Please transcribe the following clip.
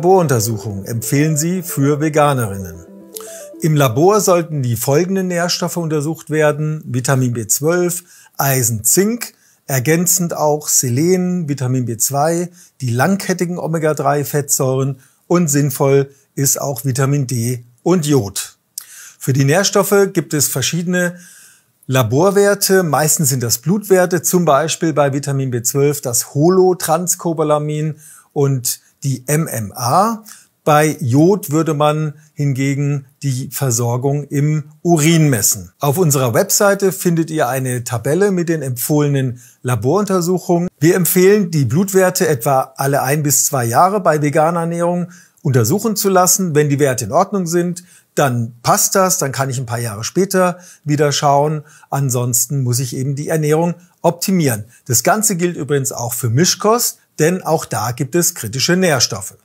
Laboruntersuchungen empfehlen sie für Veganerinnen. Im Labor sollten die folgenden Nährstoffe untersucht werden. Vitamin B12, Eisen, Zink, ergänzend auch Selen, Vitamin B2, die langkettigen Omega-3-Fettsäuren und sinnvoll ist auch Vitamin D und Jod. Für die Nährstoffe gibt es verschiedene Laborwerte, meistens sind das Blutwerte, zum Beispiel bei Vitamin B12 das Holotranscobalamin und die MMA. Bei Jod würde man hingegen die Versorgung im Urin messen. Auf unserer Webseite findet ihr eine Tabelle mit den empfohlenen Laboruntersuchungen. Wir empfehlen, die Blutwerte etwa alle ein bis zwei Jahre bei veganer Ernährung untersuchen zu lassen. Wenn die Werte in Ordnung sind, dann passt das, dann kann ich ein paar Jahre später wieder schauen. Ansonsten muss ich eben die Ernährung optimieren. Das Ganze gilt übrigens auch für Mischkost denn auch da gibt es kritische Nährstoffe.